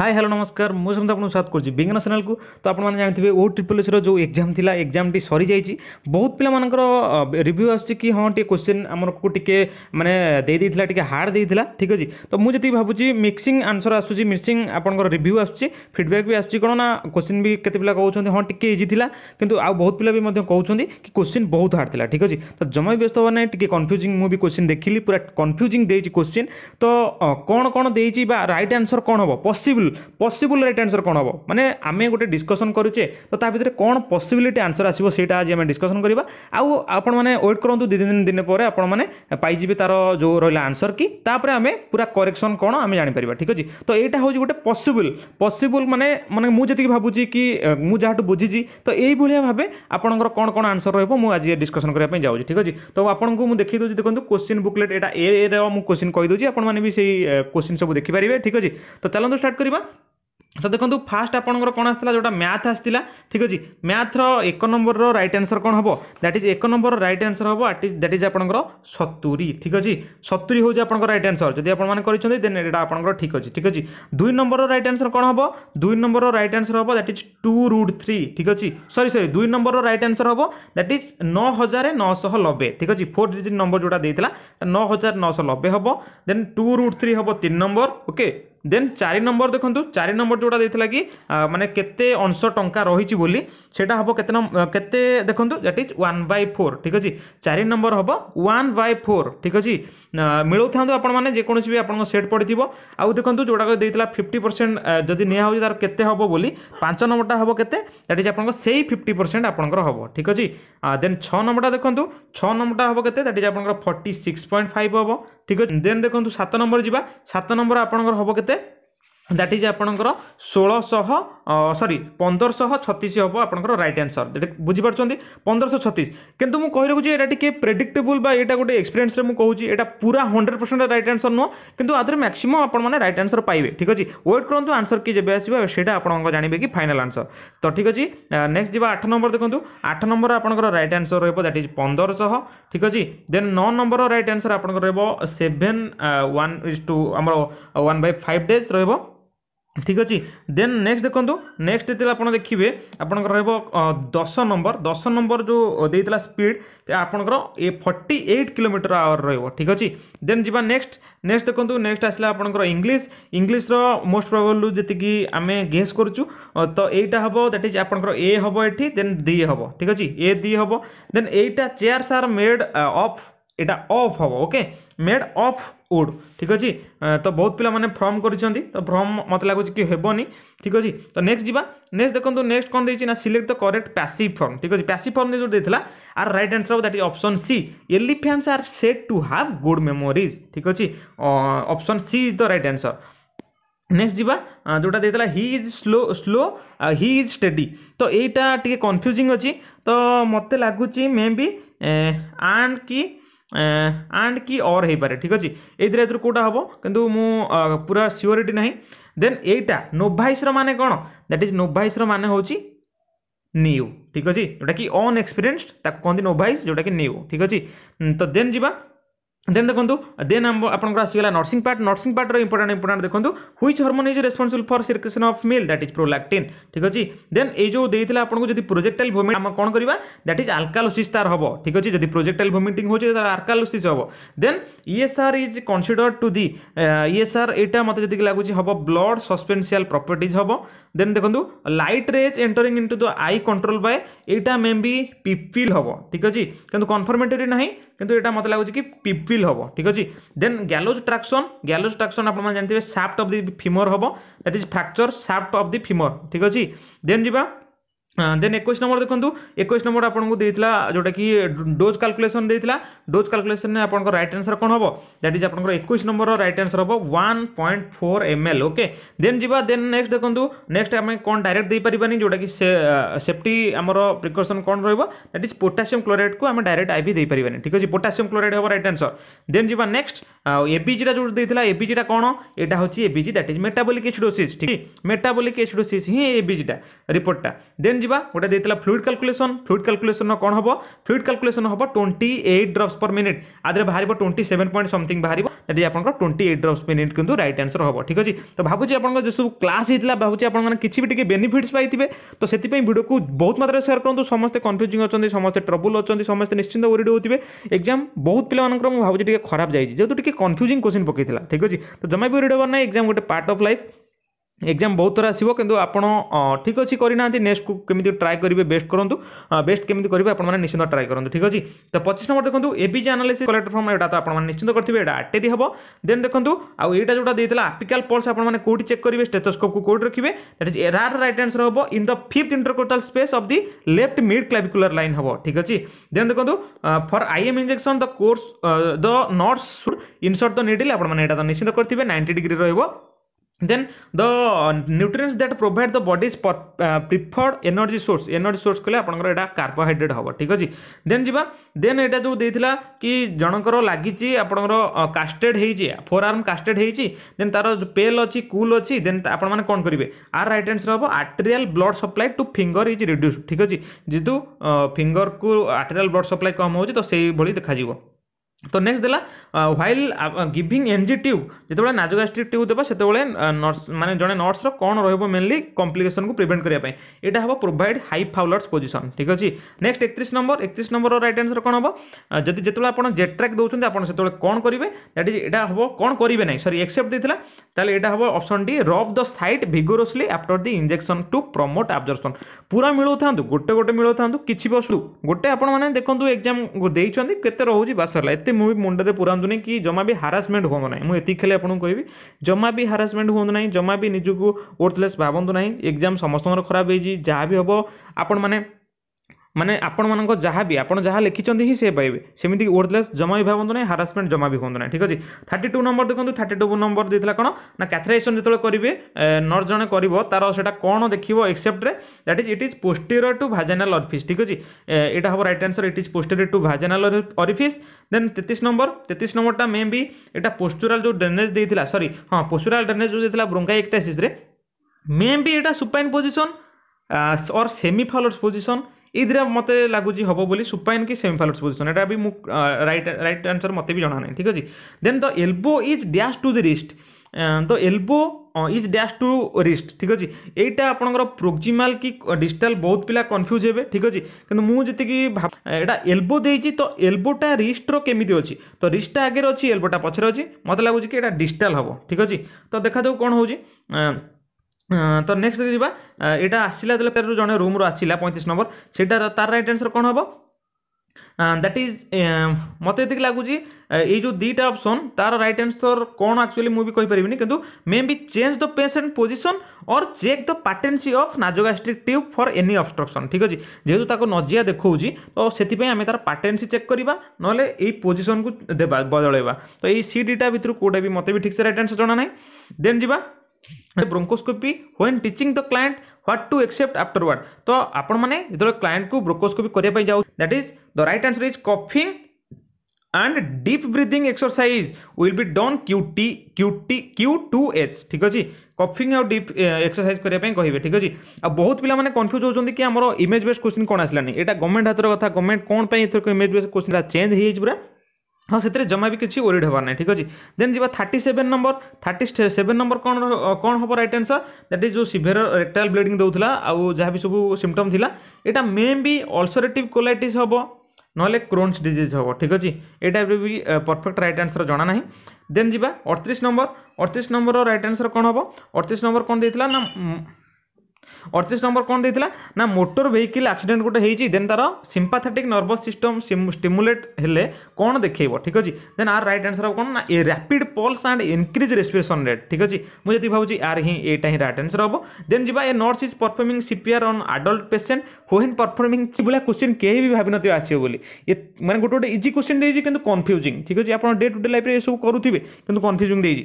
high hello ନମସ୍କାର ମୁଁ ସମତେ ଆପଣଙ୍କୁ ସ୍ୱାଗତ କରୁଛି ବିଜ୍ଞାନ ଚ୍ୟାନେଲକୁ ତ ଆପଣମାନେ ଜାଣିଥିବେ ଓ ଟ୍ରିପଲ୍ଏସ୍ର ଯେଉଁ ଏକ୍ଜାମ୍ ଥିଲା ଏକ୍ଜାମ୍ଟି ସରିଯାଇଛି ବହୁତ ପିଲାମାନଙ୍କର ରିଭ୍ୟୁ ଆସୁଛି କି ହଁ ଟିକେ କ୍ୱେଶ୍ଚିନ୍ ଆମକୁ ଟିକେ ମାନେ ଦେଇ ଦେଇଥିଲା ଟିକେ ହାର୍ଡ଼ ଦେଇଥିଲା ଠିକ୍ ଅଛି ତ ମୁଁ ଯେତିକି ଭାବୁଛି ମିକ୍ସିଂ ଆନ୍ସର୍ ଆସୁଛି ମିକ୍ସିଂ ଆପଣଙ୍କର ରିଭ୍ୟୁ ଆସୁଛି ଫିଡ଼ବ୍ୟାକ୍ ବି ଆସୁଛି କ'ଣ ନା କ୍ୱେଶ୍ଚିନ୍ ବି କେତେ ପିଲା କହୁଛନ୍ତି ହଁ ଟିକେ ଇଜି ଥିଲା କିନ୍ତୁ ଆଉ ବହୁତ ପିଲା ବି ମଧ୍ୟ କହୁଛନ୍ତି କି କ୍ୱେଶ୍ଚିନ୍ ବହୁତ ହାର୍ଡ଼ ଥିଲା ଠିକ୍ ଅଛି ତ ଜମା ବ୍ୟସ୍ତ ହେବା ନାହିଁ ଟିକେ କନଫ୍ୟୁଜିଂ ମୁଁ ବି କ୍ୱେଶ୍ଚିନ୍ ଦେଖିଲି ପୁରା କନଫ୍ୟୁଜିଂ ଦେଇଛି କ୍ୱେଶ୍ଚିନ୍ ତ କ'ଣ କ'ଣ ଦେଇଛି ବା ରାଇଟ୍ ଆନ୍ସର୍ କ'ଣ ହେବ possible possible possible right answer କ'ଣ ହେବ ମାନେ ଆମେ ଗୋଟେ ଡିସ୍କସନ୍ କରୁଛେ ତ ତା ଭିତରେ କ'ଣ ପସିବିଲିଟି ଆନ୍ସର୍ ଆସିବ ସେଇଟା ଆଜି ଆମେ ଡିସ୍କସନ୍ କରିବା ଆଉ ଆପଣମାନେ ୱେଟ୍ କରନ୍ତୁ ଦୁଇ ତିନି ଦିନ ପରେ ଆପଣମାନେ ପାଇଯିବେ ତା'ର ଯେଉଁ ରହିଲା ଆନ୍ସର୍ କି ତାପରେ ଆମେ ପୁରା କରେକ୍ସନ୍ କ'ଣ ଆମେ ଜାଣିପାରିବା ଠିକ୍ ଅଛି ତ ଏଇଟା ହେଉଛି ଗୋଟେ ପସିବୁଲ୍ ପସିବୁଲ୍ ମାନେ ମାନେ ମୁଁ ଯେତିକି ଭାବୁଛି କି ମୁଁ ଯାହାଠୁ ବୁଝିଛି ତ ଏଇଭଳିଆ ଭାବେ ଆପଣଙ୍କର କ'ଣ କ'ଣ ଆନ୍ସର୍ ରହିବ ମୁଁ ଆଜି ଡିସ୍କସନ୍ କରିବା ପାଇଁ ଯାଉଛି ଠିକ୍ ଅଛି ତ ଆପଣଙ୍କୁ ମୁଁ ଦେଖି ଦେଉଛି ଦେଖନ୍ତୁ କୋଶ୍ଚିନ୍ ବୁକ୍ଲେଟ୍ ଏଇଟା ଏର ମୁଁ କୋଶ୍ଚିନ୍ କହିଦେଉଛି ଆପଣମାନେ ବି ସେଇ କୋଶ୍ଚିନ୍ ସବୁ ଦେଖିପାରିବେ ଠିକ୍ ଅଛି ତ ଚାଲନ୍ତୁ ଷ୍ଟାର୍ଟ କରିବା କରିବା ତ ଦେଖନ୍ତୁ ଫାଷ୍ଟ ଆପଣଙ୍କର କ'ଣ ଆସିଥିଲା ଯେଉଁଟା ମ୍ୟାଥ୍ ଆସିଥିଲା ଠିକ୍ ଅଛି ମ୍ୟାଥ୍ର ଏକ ନମ୍ବରର ରାଇଟ୍ ଆନ୍ସର୍ କ'ଣ ହେବ ଦ୍ୟାଟ୍ ଇଜ୍ ଏକ ନମ୍ବର ରାଇଟ୍ ଆନ୍ସର୍ ହେବ ଆଟ୍ ଇଜ୍ ଦ୍ୟାଟ୍ ଇଜ୍ ଆପଣଙ୍କର ସତୁରୀ ଠିକ୍ ଅଛି ସତୁରୀ ହେଉଛି ଆପଣଙ୍କ ରାଇଟ୍ ଆନ୍ସର୍ ଯଦି ଆପଣମାନେ କରିଛନ୍ତି ଦେନ୍ ଏଇଟା ଆପଣଙ୍କର ଠିକ୍ ଅଛି ଠିକ୍ ଅଛି ଦୁଇ ନମ୍ବରର ରାଇଟ୍ ଆନ୍ସର୍ କ'ଣ ହେବ ଦୁଇ ନମ୍ବରର ରାଇଟ୍ ଆନ୍ସର୍ ହେବ that is two root three ଠିକ୍ ଅଛି ସରି ସରି ଦୁଇ ନମ୍ବରର ରାଇଟ୍ ଆନ୍ସର୍ ହେବ ଦ୍ୟାଟ୍ ଇଜ୍ ନଅ ହଜାର ନଅଶହ ନବେ ଠିକ୍ ଅଛି ଫୋର୍ ଡିଜିଟ୍ ନମ୍ବର ଯେଉଁଟା ଦେଇଥିଲା ନଅ ହଜାର ନଅଶହ ନବେ ହେବ ଦେନ୍ ଟୁ ରୁଟ୍ ଥ୍ରୀ ହେବ ତିନି ନମ୍ବର ଓକେ দেন চারি নম্বর দেখুন চারি নম্বরটি গোটা দিয়েছিল কি মানে কেতে অংশ টঙ্কা রয়েছে বলে সেটা হব কেতে কেতে দেখুন that is one by four ঠিক আছে চারি নম্বর হব ওয়ান বাই ফোর ঠিক আছে মিলাউথাও আপন মানে যেকোন বি আপনার সেট পড়ি আউ দেখুন যেটা দিয়েছিল ফিফটি পরসেন্ট যদি নিয়া হচ্ছে তার কেতে হব বলে পাঁচ নম্বরটা হব কেতে দ্যাট ইজ আপনার সেই ফিফটি পরসেন্ট আপনার হব ঠিক আছে দেন ছ নম্বরটা দেখুন ছ নম্বরটা হব কেতে দ্যাট ইজ আপনার ফর্টি সিক্স পয়েন্ট ফাইভ হব ঠিক আছে দেন দেখুন সাত নম্বর যা সাত নম্বর আপনার হব কেতে ଦ୍ୟାଟ୍ ଇଜ୍ ଆପଣଙ୍କର ଷୋହଳଶହ ସରି ପନ୍ଦରଶହ ଛତିଶ ହେବ ଆପଣଙ୍କର ରାଇଟ୍ ଆନ୍ସର୍ ବୁଝିପାରୁଛନ୍ତି ପନ୍ଦରଶହ ଛତିଶ କିନ୍ତୁ ମୁଁ କହି ରଖୁଛି ଏଇଟା ଟିକେ ପ୍ରେଡିକ୍ଟେବୁଲ୍ ବା ଏଇଟା ଗୋଟେ ଏକ୍ସପିରିଏନ୍ସରେ ମୁଁ କହୁଛି ଏଇଟା ପୁରା ହଣ୍ଡ୍ରେଡ଼ ପରସେଣ୍ଟ ରାଇଟ୍ ଆନ୍ସର୍ ନୁହଁ କିନ୍ତୁ ଆଧାରେ ମ୍ୟାକ୍ସିମମ୍ ଆପଣମାନେ ରାଇଟ୍ ଆନ୍ସର୍ ପାଇବେ ଠିକ୍ ଅଛି ୱେଟ୍ କରନ୍ତୁ ଆନ୍ସର୍ କି ଯେବେ ଆସିବ ସେଇଟା ଆପଣଙ୍କ ଜାଣିବେ କି ଫାଇନାଲ୍ ଆନ୍ସର୍ ତ ଠିକ୍ ଅଛି ନେକ୍ସଟ ଯିବା ଆଠ ନମ୍ବର ଦେଖନ୍ତୁ ଆଠ ନମ୍ବର ଆପଣଙ୍କର ରାଇଟ୍ ଆନ୍ସର୍ ରହିବ ଦ୍ୟାଟ୍ ଇଜ୍ ପନ୍ଦରଶହ ଠିକ୍ ଅଛି ଦେନ୍ ନଅ ନମ୍ବର ରାଇଟ୍ ଆନ୍ସର୍ ଆପଣଙ୍କର ରହିବ ସେଭେନ୍ ୱାନ୍ ଇଜ୍ ଟୁ ଆମର ୱାନ୍ ବାଇ ଫାଇଭ୍ ଡେଜ୍ ରହିବ ঠিক ଅଛି ଦେନ୍ ନେକ୍ସଟ ଦେଖନ୍ତୁ ନେକ୍ସଟ ଯେତେବେଳେ ଆପଣ ଦେଖିବେ ଆପଣଙ୍କର ରହିବ ଦଶ ନମ୍ବର ଦଶ ନମ୍ବର ଯେଉଁ ଦେଇଥିଲା ସ୍ପିଡ଼ ଆପଣଙ୍କର ଏ ଫର୍ଟି ଏଇଟ୍ କିଲୋମିଟର ଆୱାର ରହିବ ଠିକ୍ ଅଛି ଦେନ୍ ଯିବା ନେକ୍ସଟ ନେକ୍ସଟ ଦେଖନ୍ତୁ ନେକ୍ସଟ ଆସିଲା ଆପଣଙ୍କର ଇଂଲିଶ ଇଂଲିଶର ମୋଷ୍ଟ ପ୍ରୋବାବଲରୁ ଯେତିକି ଆମେ ଗେସ୍ କରୁଛୁ ତ ଏଇଟା ହେବ ଦ୍ୟାଟ୍ ଇଜ୍ ଆପଣଙ୍କର ଏ ହେବ ଏଠି ଦେନ୍ ଦି ହେବ ଠିକ୍ ଅଛି ଏ ଦି ହେବ ଦେନ୍ ଏଇଟା ଚେୟାର୍ସ ଆର୍ ମେଡ୍ ଅଫ୍ ଏଇଟା ଅଫ୍ ହେବ ଓକେ ମେଡ୍ ଅଫ୍ উড ঠিক আছে তো বহুত পিলা মানে ফর্ম করছেন তো ফর্ম মতো লাগুছে কি হেবনি ঠিক আছে তো নেক্সট যা নেক্সট দেখুন নেক্সট কোণ দিয়েছি না select the correct passive form ঠিক আছে প্যাসিভ ফর্ম যেটা দিয়েছিল আর right answer that is option C elephants are set to have good memories ঠিক আছে option C is the right answer next যা যেটা দিয়েছিল he is slow slow he is steady তো এইটা ଟିକେ କନଫ୍ୟୁଜିଂ ଅଛି ତ ମୋତେ ଲାଗୁଛି ମେ ବି ଆଣ୍ଡ କି आंड कि अर हो पाए ठीक अच्छे ये कौटा हम कि पूरा सियोरीटी ना देन एटा नोभाइस मान कौन दैट इज नोभाइस माने हूँ न्यू ठीक अच्छे जोटा कि अन कहते नोभाइस जोटा कि न्यू ठीक अच्छे तो देन जी ଦେନ୍ ଦେଖନ୍ତୁ ଦେନ୍ ଆମ ଆପଣଙ୍କର ଆସିଗଲା ନର୍ସିଂ ପାର୍ଟ ନର୍ସିଂ ପାର୍ଟର ଇମ୍ପୋର୍ଟାଣ୍ଟ ଇମ୍ପୋର୍ଟାଣ୍ଟ ଦେଖନ୍ତୁ which hormone is responsible for secretion of milk that is prolactin ଠିକ୍ ଅଛି ଦେନ୍ ଏଇ ଯେଉଁ ଦେଇଥିଲା ଆପଣଙ୍କୁ ଯଦି ପ୍ରୋଜେକ୍ଟାଇଲ୍ ଭୋମିଟ୍ ଆମେ କ'ଣ କରିବା ଦ୍ୟାଟ୍ ଇଜ୍ ଆଲକାଲୋସିସ୍ ତାର ହେବ ଠିକ୍ ଅଛି ଯଦି ପ୍ରୋଜେକ୍ଟାଇଲ୍ ଭୋମିଟିଂ ହେଉଛି ତାର ଆଲକାଲୋସିସ୍ ହେବ then ESR is consider to the ESR ଏଇଟା ମୋତେ ଯେତିକି ଲାଗୁଛି ହେବ ବ୍ଲଡ୍ ସସ୍ପେନ୍ସିଆଲ୍ ପ୍ରପର୍ଟିଜ୍ ହେବ ଦେନ୍ ଦେଖନ୍ତୁ light rays entering into the eye control by ଏଇଟା ମେ ବି ପିପିଲ୍ ହେବ ଠିକ୍ ଅଛି କିନ୍ତୁ କନଫର୍ମେଟୋରୀ ନାହିଁ କିନ୍ତୁ ଏଇଟା ମୋତେ ଲାଗୁଛି କି ପିପିଲ୍ ଫୁଲଫିଲ୍ ହେବ ଠିକ୍ ଅଛି ଦେନ୍ ଗ୍ୟାଲୋଜ୍ ଟ୍ରାକ୍ସନ୍ ଗ୍ୟାଲୋଜ୍ ଟ୍ରାକ୍ସନ୍ ଆପଣମାନେ ଜାଣିଥିବେ ସାଫ୍ଟ ଅଫ୍ ଦି ଫିମର୍ ହେବ that is fracture shaft of the femur ଠିକ୍ ଅଛି ଦେନ୍ ଯିବା देन हाँ, एक नंबर देखो एक नंबर आपको देता जोटा कि डोज काल्कुलेसन देता डोज काल्कुलेसन में आपको रईट आन्सर कौन हम दैट इज आप एक नंबर रईट आन्सर हम one point four M L okay then जीवा देन नेक्स्ट देखो नेक्स्ट आम कौन डायरेक्ट दे पारानी जोटा कि सेफ्टी आम प्रिकसन कौन दैट इज पोटासीयम क्लोरइड को आम डायरेक्ट आई भी दे पारे ठीक अच्छे पोटासीयम क्लोरइड हम रईट आन्सर देन जी नेक्स्ट एजिटा जो देता एजिटा कौन एटा होती एजि दैट इज मेटाबोलिक एसडोसीस ठीक मेटाबोलिक एसडोसीस हिं एजिटा रिपोर्टा देन ଯିବା ଗୋଟେ ଦେଇଥିଲା ଫ୍ଲୁଇଡ୍ କାଲକୁଲେସନ୍ ଫ୍ଲୁଇଡ୍ କାଲକୁଲେସନ୍ର କ'ଣ ହେବ ଫ୍ଲୁଇଡ୍ କାଲକୁଲେସନ୍ ହେବ twenty eight drops per minute ଆଦରେ ବାହାରିବ ଟ୍ୱେଣ୍ଟି ସେଭେନ୍ ପଏଣ୍ଟ ସମଥିଙ୍ଗ ବାହାରିବ ଏଠି ଆପଣଙ୍କର ଟ୍ୱେଣ୍ଟି ଏଇଟ୍ ଡ୍ରପ୍ସ ମିନିଟ୍ କିନ୍ତୁ ରାଇଟ୍ ଆନ୍ସର୍ ହେବ ଠିକ୍ ଅଛି ତ ଭାବୁଛି ଆପଣଙ୍କର ଯେଉଁ ସବୁ କ୍ଲାସ୍ ହେଇଥିଲା ଭାବୁଛି ଆପଣମାନେ କିଛି ବି ଟିକେ ବେନିଫିଟ୍ସ ପାଇଥିବେ ତ ସେଥିପାଇଁ ଭିଡ଼ିଓକୁ ବହୁତ ମାତ୍ରାରେ ସେୟାର କରନ୍ତୁ ସମସ୍ତେ କନଫ୍ୟୁଜିଂ ଅଛନ୍ତି ସମସ୍ତେ ଟ୍ରବୁଲ୍ ଅଛନ୍ତି ସମସ୍ତେ ନିଶ୍ଚିନ୍ତ ୱରିଡ୍ ହେଉଥିବେ ଏକ୍ଜାମ୍ ବହୁତ ପିଲାମାନଙ୍କର ମୁଁ ଭାବୁଛି ଟିକେ ଖରାପ ଯାଇଛି ଯେହେତୁ ଟିକେ କନଫ୍ୟୁଜିଂ କୋଶ୍ଚିନ୍ ପକାଇଥିଲା ଠିକ୍ ଅଛି ତ ଜମା ବି ୱରିଡ୍ ହେବାର ନାହିଁ ଏକ୍ଜାମ୍ ଗୋଟେ ପାର୍ଟ ଅଫ୍ ଲାଇଫ୍ एग्जाम बहुत थर आसो कि आप ठीक अच्छे करना नेक्स्ट को कमी ट्राए करेंगे बेस्ट करूँ बेस्ट कमी करेंगे आपने निश्चित ट्राए करते ठीक अच्छे तो पचीस नंबर देखो एबी आनालीस कलेक्टर फर्म एट तो आश्चित करेंगे यहाँ आटेरी हे देन देखो आउ यहाँ जो देखा आर्टिकल पल्स आपने कौटी चेक करेंगे स्टेटोस्कोप को कौट रखिए that is error right answer हम in the fifth intercostal space of the left mid clavicular line हम ठीक अच्छे देन देखो for I M injection the course the nurse should insert the needle आपने तो निश्चित करेंगे नाइंटी डिग्री रोक then the nutrients that provide the body's preferred energy source energy source କଲେ ଆପଣଙ୍କର ଏଇଟା କାର୍ବୋହାଇଡ୍ରେଟ୍ ହେବ ଠିକ୍ ଅଛି ଦେନ୍ ଯିବା ଦେନ୍ ଏଇଟା ଯେଉଁ ଦେଇଥିଲା କି ଜଣଙ୍କର ଲାଗିଛି ଆପଣଙ୍କର କାଷ୍ଟେଡ୍ ହେଇଛି ଫୋର୍ ଆର୍ମ କାଷ୍ଟେଡ୍ ହେଇଛି ଦେନ୍ ତାର ପେଲ୍ ଅଛି କୁଲ୍ ଅଛି ଦେନ୍ ଆପଣମାନେ କ'ଣ କରିବେ ଆର୍ ରାଇଟ୍ ଆନ୍ସର୍ ହେବ arterial blood supply to finger is reduce ଠିକ୍ ଅଛି ଯେହେତୁ ଫିଙ୍ଗରକୁ ଆର୍ଟେରିଆଲ୍ ବ୍ଲଡ୍ ସପ୍ଲାଏ କମ୍ ହେଉଛି ତ ସେଇଭଳି ଦେଖାଯିବ তো নেক্সট দেলা while giving N G tube ଯେତେବେଳେ ନାଜୋଗାଷ୍ଟ୍ରିକ୍ ଟ୍ୟୁବ୍ ଦେବା ସେତେବେଳେ ନର୍ସ ମାନେ ଜଣେ ନର୍ସର କ'ଣ ରହିବ ମେନଲି କମ୍ପ୍ଲିକେସନକୁ ପ୍ରିଭେଣ୍ଟ କରିବା ପାଇଁ ଏଇଟା ହେବ ପ୍ରୋଭାଇଡ୍ ହାଇ ଫାଉଲର୍ସ ପୋଜିସନ୍ ଠିକ୍ ଅଛି ନେକ୍ସଟ ଏକତିରିଶ ନମ୍ବର ଏକତିରିଶ ନମ୍ବରର ରାଇଟ୍ ଆନ୍ସର କ'ଣ ହେବ ଯଦି ଯେତେବେଳେ ଆପଣ ଜେଟ୍ ଟ୍ରାକ୍ ଦେଉଛନ୍ତି ଆପଣ ସେତେବେଳେ କ'ଣ କରିବେ ଦ୍ୟାଟ୍ ଇଜ୍ ଏଇଟା ହେବ କ'ଣ କରିବେ ନାହିଁ ସରି ଏକ୍ସେପ୍ଟ ଦେଇଥିଲା ତାହେଲେ ଏଇଟା ହେବ option D rub the site vigorously after the injection to promote absorption ପୁରା ମିଳଉଥାନ୍ତୁ ଗୋଟେ ଗୋଟେ ମିଳଉଥାନ୍ତୁ କିଛି ବି ଅସୁବିଧା ଗୋଟେ ଆପଣମାନେ ଦେଖନ୍ତୁ ଏକ୍ଜାମ୍ ଦେଇଛନ୍ତି କେତେ ରହୁଛି ବାସ୍ ସରିଲା ଏତେ ଏତେ ମୁଁ ବି ମୁଣ୍ଡରେ ପୁରାନ୍ତୁ ନାହିଁ କି ଜମା ବି ହାରାସମେଣ୍ଟ ହୁଅନ୍ତୁ ନାହିଁ ମୁଁ ଏତିକି ଖାଲି ଆପଣଙ୍କୁ କହିବି ଜମା ବି ହାରାସମେଣ୍ଟ ହୁଅନ୍ତୁ ନାହିଁ ଜମା ବି ନିଜକୁ ୱର୍ଥଲେସ୍ ଭାବନ୍ତୁ ନାହିଁ ଏକ୍ଜାମ୍ ସମସ୍ତଙ୍କର ଖରାପ ହେଇଛି ଯାହା ବି ହେବ ଆପଣମାନେ ମାନେ ଆପଣମାନଙ୍କ ଯାହା ବି ଆପଣ ଯାହା ଲେଖିଛନ୍ତି ହିଁ ସେ ପାଇବେ ସେମିତି ୱର୍ଡଲେସ୍ ଜମା ବି ଭାବନ୍ତୁ ନାହିଁ ହାରାସମେଣ୍ଟ ଜମା ବି ହୁଅନ୍ତୁ ନାହିଁ ଠିକ୍ ଅଛି ଥାର୍ଟି ଟୁ ନମ୍ବର ଦେଖନ୍ତୁ ଥାର୍ଟି ଟୁ ନମ୍ବର ଦେଇଥିଲା କ'ଣ ନା କ୍ୟାଥରାଇଜେସନ୍ ଯେତେବେଳେ କରିବେ ନର୍ସ ଜଣେ କରିବ ତାର ସେଇଟା କ'ଣ ଦେଖିବ ଏକ୍ସେପ୍ଟରେ that is it is posterior to vaginal orifice ଠିକ୍ ଅଛି ଏଇଟା ହେବ right answer it is posterior to vaginal orifice then ତେତିଶ ନମ୍ବର ତେତିଶ ନମ୍ବରଟା ମେ ବି ଏଇଟା ପୋଷ୍ଟୁରାଲ୍ ଯେଉଁ ଡ୍ରେନେଜ୍ ଦେଇଥିଲା ସରି ହଁ ପୋଷ୍ଟୁରାଲ୍ ଡ୍ରେନେଜ୍ ଯେଉଁ ଦେଇଥିଲା ବ୍ରୋଙ୍କାଇ ଏକ୍ଟାସିସ୍ରେ ମେ ବି ଏଇଟା ସୁପାଇନ୍ ପୋଜିସନ୍ ଅର୍ ସେମିଫାଲର୍ସ ପୋଜିସନ୍ ଏଇଥିରେ ମୋତେ ଲାଗୁଛି ହେବ ବୋଲି ସୁପାଇନ୍ କି ସେମିଫାଲର୍ସ ପୋଜିସନ୍ ଏଇଟା ବି ମୁଁ ରାଇଟ୍ ରାଇଟ୍ ଆନ୍ସର୍ ମୋତେ ବି ଜଣା ନାହିଁ ଠିକ୍ ଅଛି then the elbow is dash to the wrist ତ elbow is dash to wrist ଠିକ୍ ଅଛି ଏଇଟା ଆପଣଙ୍କର ପ୍ରୋକ୍ଜିମାଲ୍ କି ଡିଜିଟାଲ୍ ବହୁତ ପିଲା କନଫ୍ୟୁଜ୍ ହେବେ ଠିକ୍ ଅଛି କିନ୍ତୁ ମୁଁ ଯେତିକି ଏଇଟା ଏଲ୍ବୋ ଦେଇଛି ତ ଏଲ୍ବୋଟା ରିଷ୍ଟର କେମିତି ଅଛି ତ ରିଷ୍ଟଟା ଆଗରେ ଅଛି ଏଲ୍ବୋଟା ପଛରେ ଅଛି ମୋତେ ଲାଗୁଛି କି ଏଇଟା ଡିଷ୍ଟାଲ୍ ହେବ ଠିକ୍ ଅଛି ତ ଦେଖାଯାଉ କ'ଣ ହେଉଛି ତ ନେକ୍ସଟ ଯିବା ଏଇଟା ଆସିଲା ଦେଲେ ପେରୁ ଜଣେ ରୁମ୍ରୁ ଆସିଲା ପଇଁତିରିଶ ନମ୍ବର ସେଇଟା ତାର ରାଇଟ୍ ଆନ୍ସର୍ କ'ଣ ହେବ ଦ୍ୟାଟ୍ ଇଜ୍ ମୋତେ ଏତିକି ଲାଗୁଛି ଏଇ ଯେଉଁ ଦୁଇଟା ଅପସନ୍ ତାର ରାଇଟ୍ ଆନ୍ସର୍ କ'ଣ ଆକ୍ଚୁଆଲି ମୁଁ ବି କହିପାରିବିନି କିନ୍ତୁ maybe change the patient position or check the patency of nasogastric tube for any obstruction ଠିକ୍ ଅଛି ଯେହେତୁ ତାକୁ ନଜିଆ ଦେଖାଉଛି ତ ସେଥିପାଇଁ ଆମେ ତାର ପାଟେନ୍ସି ଚେକ୍ କରିବା ନହେଲେ ଏଇ ପୋଜିସନ୍କୁ ଦେବା ବଦଳାଇବା ତ ଏଇ ସି ଡିଟା ଭିତରୁ କେଉଁଟା ବି ମୋତେ ବି ଠିକ୍ସେ ରାଇଟ୍ ଆନ୍ସର୍ ଜଣା ନାହିଁ ଦେନ୍ ଯିବା bronchoscopy when teaching the client what to expect afterward ତ ଆପଣମାନେ ଯେତେବେଳେ କ୍ଲାଏଣ୍ଟକୁ ବ୍ରୋଙ୍କୋସ୍କୋପି କରିବା ପାଇଁ ଯାଉ that is the right answer is କଫିଂ and deep breathing exercise will be done Q T Q T Q two H ଠିକ୍ ଅଛି କଫିଂ ଆଉ ଡିପ୍ ଏକ୍ସରସାଇଜ୍ କରିବା ପାଇଁ କହିବେ ଠିକ୍ ଅଛି ଆଉ ବହୁତ ପିଲାମାନେ କନଫ୍ୟୁଜ୍ ହେଉଛନ୍ତି କି ଆମର ଇମେଜ୍ ବେସ୍ କୋଶ୍ଚିନ୍ କ'ଣ ଆସିଲାନି ଏଇଟା ଗଭର୍ଣ୍ଣମେଣ୍ଟ ହାତର କଥା ଗଭର୍ଣ୍ଣମେଣ୍ଟ କ'ଣ ପାଇଁ ଏଥରକ ଇମେଜ୍ ବେସ୍ କୋଶ୍ଚିନ୍ଟା ଚେଞ୍ଜ ହେଇଯାଇଛି ପୁରା ହଁ ସେଥିରେ ଜମା ବି କିଛି ୱରିଡ଼୍ ହେବାର ନାହିଁ ଠିକ୍ ଅଛି ଦେନ୍ ଯିବା thirty seven number thirty seven number କ'ଣ କ'ଣ ହେବ ରାଇଟ୍ ଆନ୍ସର ଦ୍ୟାଟ୍ ଇଜ୍ ଯେଉଁ ସିଭିୟର ରେକ୍ଟାଲ୍ ବ୍ଲିଡ଼ିଂ ଦେଉଥିଲା ଆଉ ଯାହା ବି ସବୁ ସିମ୍ପଟମ୍ ଥିଲା ଏଇଟା ମେ ବି ଅଲ୍ସରେଟିଭ୍ କୋଲାଇଟିସ୍ ହେବ ନହେଲେ କ୍ରୋନ୍ସ ଡିଜିଜ୍ ହେବ ଠିକ୍ ଅଛି ଏଇ ଟାଇପ୍ର ବି ପରଫେକ୍ଟ ରାଇଟ୍ ଆନ୍ସର ଜଣା ନାହିଁ ଦେନ୍ ଯିବା ଅଠତିରିଶ ନମ୍ବର ଅଠତିରିଶ ନମ୍ବରର ରାଇଟ୍ ଆନ୍ସର କ'ଣ ହେବ ଅଠତିରିଶ ନମ୍ବର କ'ଣ ଦେଇଥିଲା ନା ଅଠତିରିଶ ନମ୍ବର କ'ଣ ଦେଇଥିଲା ନା ମୋଟର ଭେହିକିଲ୍ ଆକ୍ସିଡେଣ୍ଟ ଗୋଟେ ହେଇଛି ଦେନ୍ ତାର ସିମ୍ପାଥେଟିକ୍ ନର୍ଭସ୍ ସିଷ୍ଟମ୍ ଷ୍ଟିମୁଲେଟ୍ ହେଲେ କ'ଣ ଦେଖେଇବ ଠିକ୍ ଅଛି ଦେନ୍ ଆର୍ ରାଇଟ୍ ଆନ୍ସର୍ ହେବ କ'ଣ ନା a rapid pulse and increase respiration rate ଠିକ୍ ଅଛି ମୁଁ ଯଦି ଭାବୁଛି ଆର୍ ହିଁ ଏଇଟା ହିଁ ରାଇଟ୍ ଆନ୍ସର୍ ହେବ ଦେନ୍ ଯିବା a nurse is performing CPR on adult patient when performing ଭଳିଆ କୋଶ୍ଚିନ୍ କେହି ବି ଭାବିନଥିବେ ଆସିବ ବୋଲି ଏ ମାନେ ଗୋଟେ ଗୋଟେ ଇଜି କୋଶ୍ଚିନ୍ ଦେଇଛି କିନ୍ତୁ କନଫ୍ୟୁଜିଂ ଠିକ୍ ଅଛି ଆପଣ ଡେ ଟୁ ଡେ ଲାଇଫ୍ରେ ଏସବୁ କରୁଥିବେ କିନ୍ତୁ କନଫ୍ୟୁଜିଂ ଦେଇଛି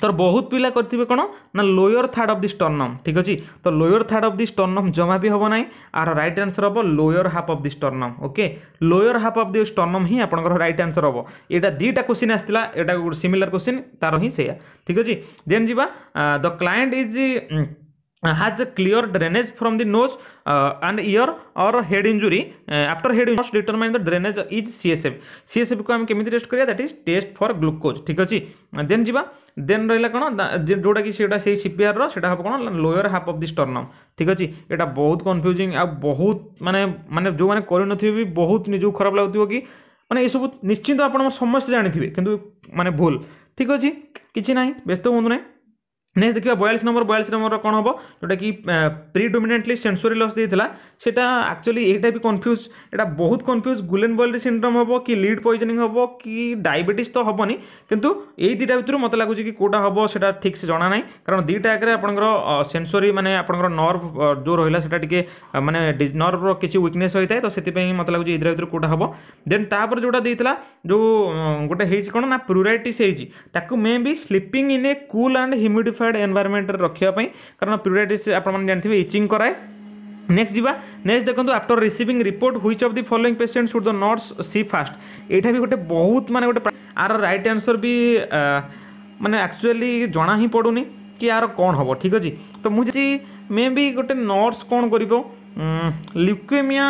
ତୋର ବହୁତ ପିଲା କରିଥିବେ କ'ଣ ନା lower third of the sternum ଠିକ୍ ଅଛି ତ lower third of the sternum ଜମା ବି ହେବ ନାହିଁ ଆର ରାଇଟ୍ ଆନ୍ସର୍ ହେବ lower half of the sternum okay lower half of the sternum ହିଁ ଆପଣଙ୍କର ରାଇଟ୍ ଆନ୍ସର୍ ହେବ ଏଇଟା ଦୁଇଟା କୋଶ୍ଚିନ୍ ଆସିଥିଲା ଏଇଟା ଗୋଟେ ସିମିଲାର୍ କୋଶ୍ଚିନ୍ ତା'ର ହିଁ ସେଇଆ ଠିକ୍ ଅଛି ଦେନ୍ ଯିବା the client is Uh, has a clear drainage from the nose uh, and ear or head injury uh, after head injury determine the drainage is csf csf को हम केमिति टेस्ट करिया that is test for glucose ठीक अछि then uh, जीवा then रहला कोन जोटा कि सेटा सेई सीपीआर रो सेटा हम कोन lower half of the sternum ठीक अछि एटा बहुत कंफ्यूजिंग आ बहुत माने माने जो माने करि नथिबे भी बहुत निजो खराब लागथिबो कि माने ए सब निश्चित आपण समस्त जानिथिबे किंतु माने भूल ठीक अछि किछि नाही व्यस्त होंदु नाही নেক্সট দেখবা বয়াল্লিশ নম্বর বয়াল্লিশ নম্বর কোণ হব যেটা কি প্রিডোমিনেটলি সেন্সোরি লস দিয়েছিল সেটা আকচুয়ালি এইটা বি কনফ্যুজ এটা বহুত কনফ্যুজ গুলেন বয়েলরি সিন্ড্রোম হব কি লিড পয়জনিং হব কি ডায়াবেটিস তো হবনি কিন্তু এই দুইটা ভিতর মতো লাগুছে কি কোটা হব সেটা ঠিক সে জনা নাই কারণ দুইটা আগে আপনার সেন্সোরি মানে আপনার নর্ভ যে রহিলা সেটা টিকে মানে নর্ভর কিছু উইকনেস হয়ে থাকে তো সেপাই মতো লাগুছে এই দুইটা ভিতর কোটা হব দেন তাপরে যেটা দিয়েছিল যে গোটে হয়েছে কোণ না প্যুরাইটিস হয়েছে তাকে maybe sleeping in a cool and humidify ଫ୍ୟାକ୍ଟିଫାଏଡ୍ ଏନ୍ଭାରମେଣ୍ଟରେ ରଖିବା ପାଇଁ କାରଣ ପିରିୟଡିସ୍ ଆପଣମାନେ ଜାଣିଥିବେ ଇଚିଂ କରାଏ নেক্সট যা নেক্সট দেখুন after receiving report which of the following patient should the nurse see first এইটা বি গোটে বহুত মানে গোটে আর রাইট আনসর বি মানে আকচুয়ালি জনা হি পড়ুনি কি আর কোণ হব ঠিক আছে তো মু মে বি গোটে নর্স কোণ করব leukaemia